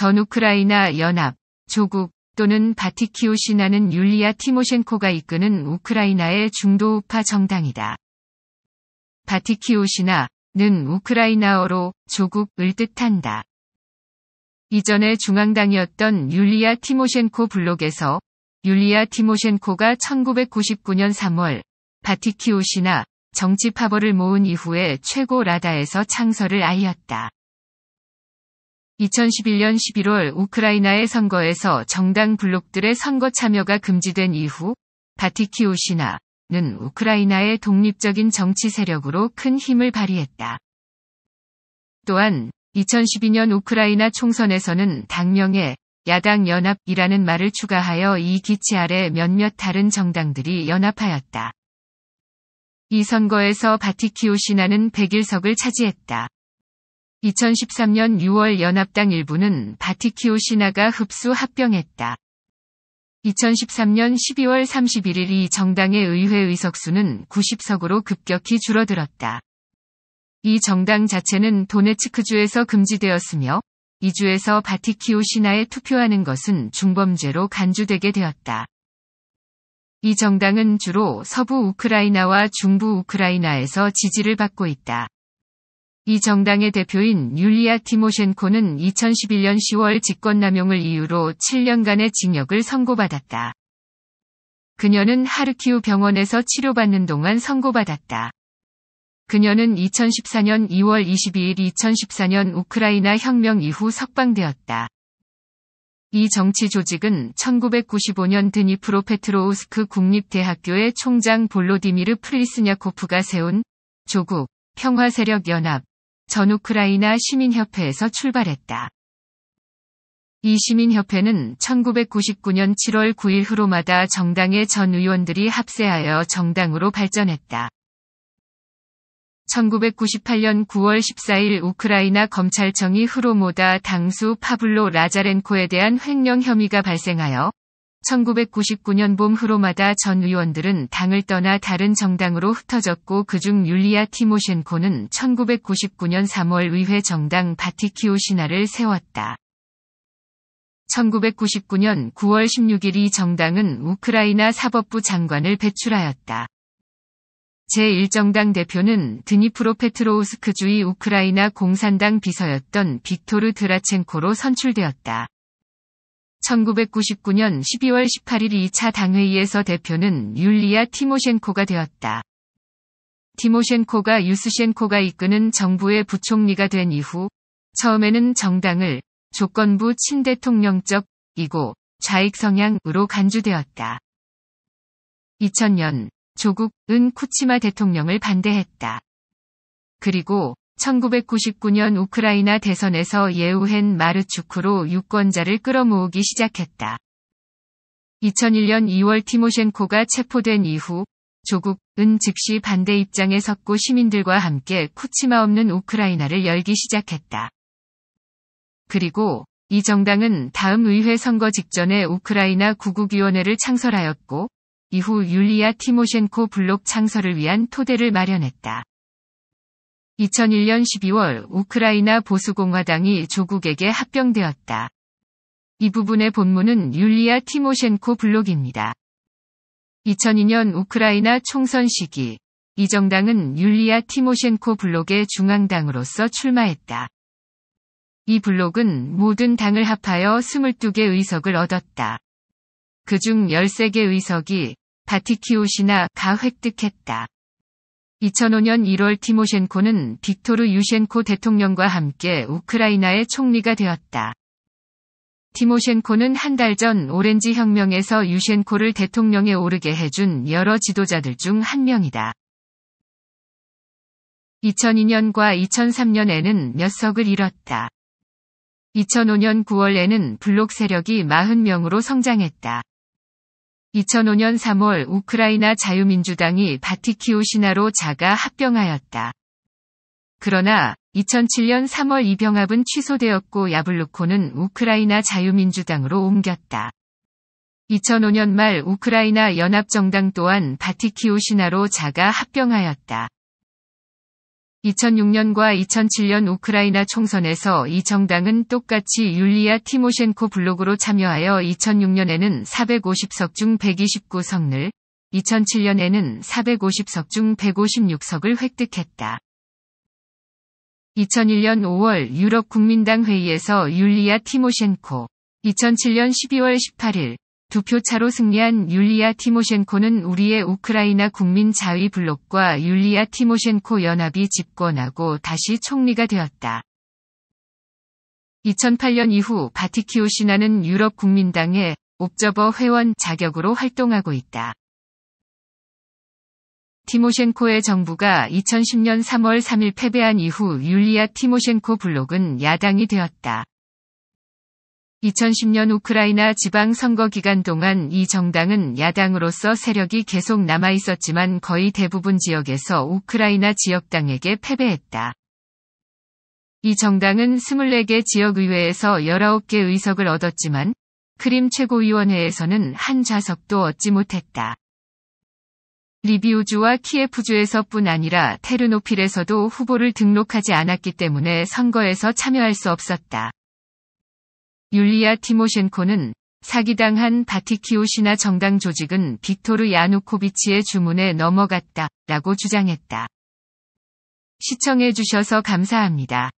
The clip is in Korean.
전 우크라이나 연합, 조국 또는 바티키우 시나는 율리아 티모셴코가 이끄는 우크라이나의 중도우파 정당이다. 바티키우 시나는 우크라이나어로 조국을 뜻한다. 이전에 중앙당이었던 율리아 티모셴코 블록에서 율리아 티모셴코가 1999년 3월 바티키우 시나 정치 파벌을 모은 이후에 최고 라다에서 창설을 알렸다. 2011년 11월 우크라이나의 선거에서 정당 블록들의 선거 참여가 금지된 이후 바티키우시나는 우크라이나의 독립적인 정치 세력으로 큰 힘을 발휘했다. 또한 2012년 우크라이나 총선에서는 당명에 야당 연합이라는 말을 추가하여 이 기치 아래 몇몇 다른 정당들이 연합하였다. 이 선거에서 바티키우시나는 1 0 1석을 차지했다. 2013년 6월 연합당 일부는 바티키오 시나가 흡수 합병했다. 2013년 12월 31일 이 정당의 의회 의석수는 90석으로 급격히 줄어들었다. 이 정당 자체는 도네츠크주에서 금지되었으며 이주에서 바티키오 시나에 투표하는 것은 중범죄로 간주되게 되었다. 이 정당은 주로 서부 우크라이나와 중부 우크라이나에서 지지를 받고 있다. 이 정당의 대표인 율리아 티모셴코는 2011년 10월 직권남용을 이유로 7년간의 징역을 선고받았다. 그녀는 하르키우 병원에서 치료받는 동안 선고받았다. 그녀는 2014년 2월 22일 2014년 우크라이나 혁명 이후 석방되었다. 이 정치 조직은 1995년 드니프로페트로우스크 국립대학교의 총장 볼로디미르 프리스냐코프가 세운 조국 평화세력연합 전 우크라이나 시민협회에서 출발했다. 이 시민협회는 1999년 7월 9일 후로마다 정당의 전 의원들이 합세하여 정당으로 발전했다. 1998년 9월 14일 우크라이나 검찰청이 후로모다 당수 파블로 라자렌코에 대한 횡령 혐의가 발생하여 1999년 봄 후로마다 전 의원들은 당을 떠나 다른 정당으로 흩어졌고 그중 율리아 티모셴코는 1999년 3월 의회 정당 바티키오 신화를 세웠다. 1999년 9월 16일 이 정당은 우크라이나 사법부 장관을 배출하였다. 제1정당 대표는 드니프로페트로우스크주의 우크라이나 공산당 비서였던 빅토르 드라첸코로 선출되었다. 1999년 12월 18일 2차 당회의에서 대표는 율리아 티모셴코가 되었다. 티모셴코가 유스셴코가 이끄는 정부의 부총리가 된 이후 처음에는 정당을 조건부 친대통령적 이고 좌익 성향으로 간주되었다. 2000년 조국은 쿠치마 대통령을 반대했다. 그리고 1999년 우크라이나 대선에서 예우헨 마르추크로 유권자를 끌어모으기 시작했다. 2001년 2월 티모셴코가 체포된 이후 조국은 즉시 반대 입장에 섰고 시민들과 함께 쿠치마 없는 우크라이나를 열기 시작했다. 그리고 이 정당은 다음 의회 선거 직전에 우크라이나 구국위원회를 창설하였고 이후 율리아 티모셴코 블록 창설을 위한 토대를 마련했다. 2001년 12월 우크라이나 보수공화당이 조국에게 합병되었다. 이 부분의 본문은 율리아 티모셴코 블록입니다. 2002년 우크라이나 총선 시기 이 정당은 율리아 티모셴코 블록의 중앙당으로서 출마했다. 이 블록은 모든 당을 합하여 22개 의석을 얻었다. 그 중 13개 의석이 바티키오시나가 획득했다. 2005년 1월 티모셴코는 빅토르 유셴코 대통령과 함께 우크라이나의 총리가 되었다. 티모셴코는 한 달 전 오렌지 혁명에서 유셴코를 대통령에 오르게 해준 여러 지도자들 중 한 명이다. 2002년과 2003년에는 몇 석을 잃었다. 2005년 9월에는 블록 세력이 40명으로 성장했다. 2005년 3월 우크라이나 자유민주당이 바티키오시나로 자가 합병하였다. 그러나 2007년 3월 이 병합은 취소되었고 야블루코는 우크라이나 자유민주당으로 옮겼다. 2005년 말 우크라이나 연합정당 또한 바티키오시나로 자가 합병하였다. 2006년과 2007년 우크라이나 총선에서 이 정당은 똑같이 율리아 티모셴코 블록으로 참여하여 2006년에는 450석 중 129석을, 2007년에는 450석 중 156석을 획득했다. 2001년 5월 유럽 국민당 회의에서 율리아 티모셴코, 2007년 12월 18일 두표 차로 승리한 율리아 티모셴코는 우리의 우크라이나 국민 자위 블록과 율리아 티모셴코 연합이 집권하고 다시 총리가 되었다. 2008년 이후 바티키오신나는 유럽 국민당의 옵저버 회원 자격으로 활동하고 있다. 티모셴코의 정부가 2010년 3월 3일 패배한 이후 율리아 티모셴코 블록은 야당이 되었다. 2010년 우크라이나 지방 선거 기간 동안 이 정당은 야당으로서 세력이 계속 남아 있었지만 거의 대부분 지역에서 우크라이나 지역당에게 패배했다. 이 정당은 24개 지역의회에서 19개 의석을 얻었지만 크림 최고위원회에서는 한 좌석도 얻지 못했다. 리비우주와 키예프주에서뿐 아니라 테르노필에서도 후보를 등록하지 않았기 때문에 선거에서 참여할 수 없었다. 율리아 티모셴코는 사기당한 바티키오시나 정당 조직은 빅토르 야누코비치의 주문에 넘어갔다 라고 주장했다. 시청해주셔서 감사합니다.